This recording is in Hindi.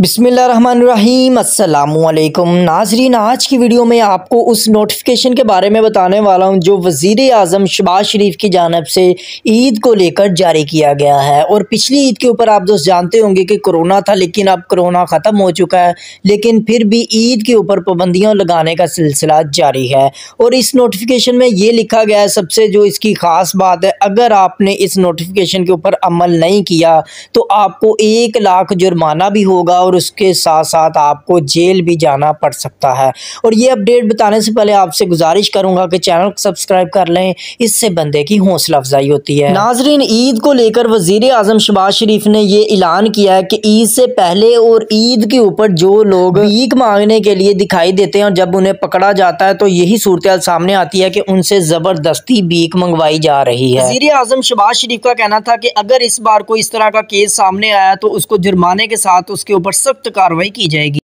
बिसमीम अल्लाम नाजरीन आज की वीडियो में आपको उस नोटिफिकेशन के बारे में बताने वाला हूँ जो वज़ी अजम शबाज शरीफ की जानब से ईद को लेकर जारी किया गया है और पिछली ईद के ऊपर आप दोस्त जानते होंगे कि कोरोना था लेकिन अब कोरोना ख़त्म हो चुका है लेकिन फिर भी ईद के ऊपर पाबंदियाँ लगाने का सिलसिला जारी है और इस नोटिफिकेशन में ये लिखा गया है सबसे जो इसकी ख़ास बात है अगर आपने इस नोटिफिकेशन के ऊपर अमल नहीं किया तो आपको एक लाख जुर्माना भी होगा और उसके साथ साथ आपको जेल भी जाना पड़ सकता है और ये अपडेट बताने से पहले आपसे गुजारिश करूँगा कि चैनल को सब्सक्राइब कर लें इससे बंदे की हौसला अफजाई होती है नाजरीन ईद को लेकर वजीर अजम शबाज शरीफ ने यह ऐलान किया है कि ईद से पहले और ईद के ऊपर जो लोग भीख मांगने के लिए दिखाई देते हैं और जब उन्हें पकड़ा जाता है तो यही सूरत सामने आती है कि उनसे ज़बरदस्ती बीक मंगवाई जा रही है वजीर आजम शबाज शरीफ का कहना था कि अगर इस बार कोई इस तरह का केस सामने आया तो उसको जुर्माने के साथ उसके ऊपर सख्त कार्रवाई की जाएगी